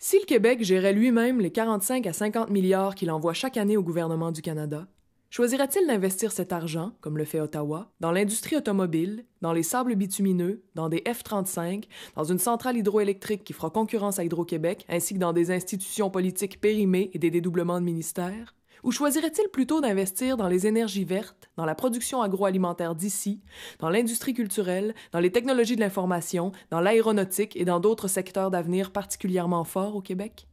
Si le Québec gérait lui-même les 45 à 50 milliards qu'il envoie chaque année au gouvernement du Canada, choisirait-il d'investir cet argent, comme le fait Ottawa, dans l'industrie automobile, dans les sables bitumineux, dans des F-35, dans une centrale hydroélectrique qui fera concurrence à Hydro-Québec, ainsi que dans des institutions politiques périmées et des dédoublements de ministères? Ou choisirait-il plutôt d'investir dans les énergies vertes, dans la production agroalimentaire d'ici, dans l'industrie culturelle, dans les technologies de l'information, dans l'aéronautique et dans d'autres secteurs d'avenir particulièrement forts au Québec?